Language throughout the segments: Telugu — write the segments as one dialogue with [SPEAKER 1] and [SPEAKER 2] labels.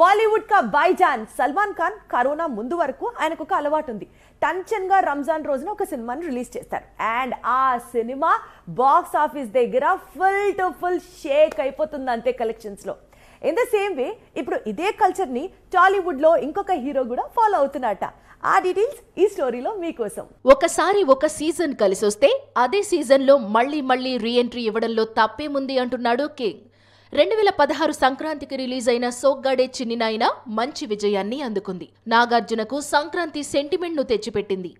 [SPEAKER 1] బాలీవుడ్ కా బైజాన్ సల్మాన్ ఖాన్ కరోనా ముందు వరకు ఆయనకు ఒక అలవాటు ఉంది గా రంజాన్ రోజున ఒక సినిమాను రిలీజ్ చేస్తారు అండ్ ఆ సినిమా బాక్స్ ఆఫీస్ దగ్గర ఫుల్ టు ఫుల్ షేక్ అయిపోతుంది అంతే కలెక్షన్స్లో ఇన్ ద సేమ్ వే ఇప్పుడు ఇదే కల్చర్ని టాలీవుడ్లో ఇంకొక హీరో కూడా ఫాలో అవుతున్నట ఆ డీటెయిల్స్ ఈ స్టోరీలో
[SPEAKER 2] మీకోసం ఒకసారి ఒక సీజన్ కలిసొస్తే అదే సీజన్లో మళ్ళీ మళ్ళీ రీఎంట్రీ ఇవ్వడంలో తప్పేముంది అంటున్నాడు కింగ్ రెండు వేల పదహారు సంక్రాంతికి రిలీజ్ అయిన సోగ్గాడే చిన్నినాయన మంచి విజయాన్ని అందుకుంది నాగార్జునకు సంక్రాంతి సెంటిమెంట్ను తెచ్చిపెట్టింది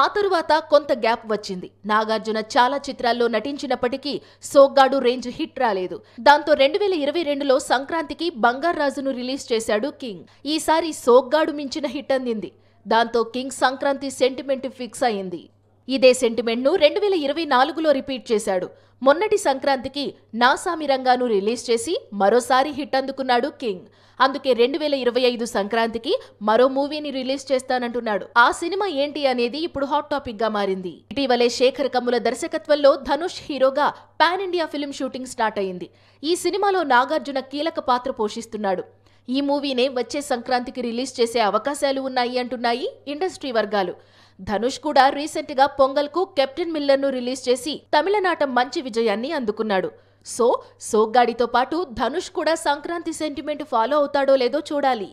[SPEAKER 2] ఆ తరువాత కొంత గ్యాప్ వచ్చింది నాగార్జున చాలా చిత్రాల్లో నటించినప్పటికీ సోగ్గాడు రేంజ్ హిట్ రాలేదు దాంతో రెండు వేల ఇరవై రెండులో సంక్రాంతికి బంగారాజును రిలీజ్ చేశాడు కింగ్ ఈసారి సోగ్గాడు మించిన హిట్ అందింది దాంతో కింగ్ సంక్రాంతి సెంటిమెంట్ ఫిక్స్ అయింది ఇదే సెంటిమెంట్ను రెండు వేల ఇరవై నాలుగులో రిపీట్ చేశాడు మొన్నటి సంక్రాంతికి నాసామిరంగాను రిలీజ్ చేసి మరోసారి హిట్ అందుకున్నాడు కింగ్ అందుకే రెండు వేల ఇరవై ఐదు సంక్రాంతికి మరో మూవీని రిలీజ్ చేస్తానంటున్నాడు ఆ సినిమా ఏంటి అనేది ఇప్పుడు హాట్ టాపిక్ గా మారింది ఇటీవలే శేఖర్ కమ్ముల దర్శకత్వంలో ధనుష్ హీరోగా pan India film shooting start అయింది ఈ సినిమాలో నాగార్జున కీలక పాత్ర పోషిస్తున్నాడు ఈ మూవీనే వచ్చే సంక్రాంతికి రిలీజ్ చేసే అవకాశాలు ఉన్నాయి అంటున్నాయి ఇండస్ట్రీ వర్గాలు ధనుష్ కూడా రీసెంట్ గా పొంగల్ కు కెప్టెన్ మిల్లర్ ను రిలీజ్ చేసి తమిళనాట మంచి విజయాన్ని అందుకున్నాడు సో సోగ్గాడితో పాటు ధనుష్ కూడా సంక్రాంతి సెంటిమెంట్ ఫాలో అవుతాడో లేదో చూడాలి